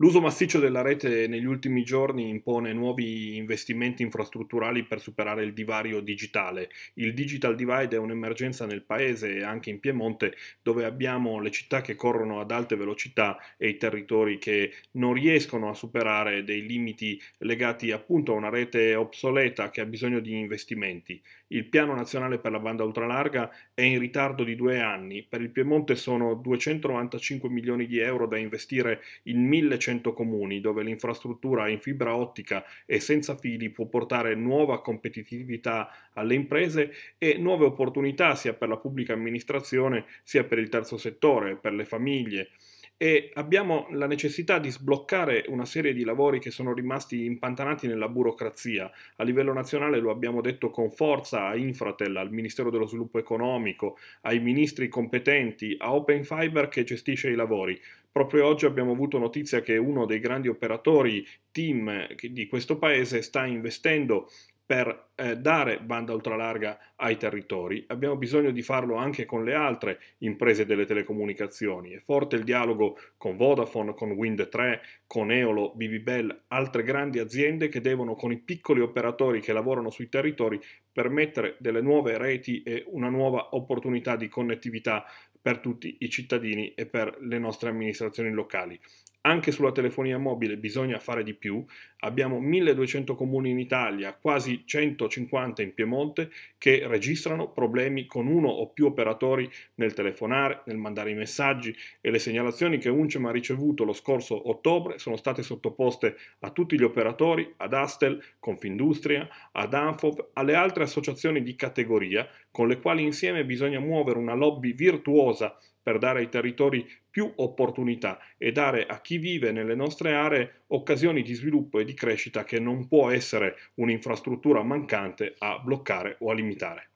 L'uso massiccio della rete negli ultimi giorni impone nuovi investimenti infrastrutturali per superare il divario digitale. Il digital divide è un'emergenza nel paese e anche in Piemonte dove abbiamo le città che corrono ad alte velocità e i territori che non riescono a superare dei limiti legati appunto a una rete obsoleta che ha bisogno di investimenti. Il piano nazionale per la banda ultralarga è in ritardo di due anni. Per il Piemonte sono 295 milioni di euro da investire in 1100 500 comuni, dove l'infrastruttura in fibra ottica e senza fili può portare nuova competitività alle imprese e nuove opportunità sia per la pubblica amministrazione sia per il terzo settore, per le famiglie e abbiamo la necessità di sbloccare una serie di lavori che sono rimasti impantanati nella burocrazia. A livello nazionale lo abbiamo detto con forza a Infratel, al Ministero dello Sviluppo Economico, ai ministri competenti, a Open Fiber che gestisce i lavori. Proprio oggi abbiamo avuto notizia che uno dei grandi operatori team eh, di questo paese sta investendo per eh, dare banda ultralarga ai territori. Abbiamo bisogno di farlo anche con le altre imprese delle telecomunicazioni. È forte il dialogo con Vodafone, con Wind 3, con Eolo, Bibibel, altre grandi aziende che devono con i piccoli operatori che lavorano sui territori permettere delle nuove reti e una nuova opportunità di connettività per tutti i cittadini e per le nostre amministrazioni locali. Anche sulla telefonia mobile bisogna fare di più, abbiamo 1200 comuni in Italia, quasi 150 in Piemonte, che registrano problemi con uno o più operatori nel telefonare, nel mandare i messaggi e le segnalazioni che Uncem ha ricevuto lo scorso ottobre sono state sottoposte a tutti gli operatori, ad Astel, Confindustria, ad Anfov, alle altre associazioni di categoria con le quali insieme bisogna muovere una lobby virtuosa per dare ai territori più opportunità e dare a chi vive nelle nostre aree occasioni di sviluppo e di crescita che non può essere un'infrastruttura mancante a bloccare o a limitare.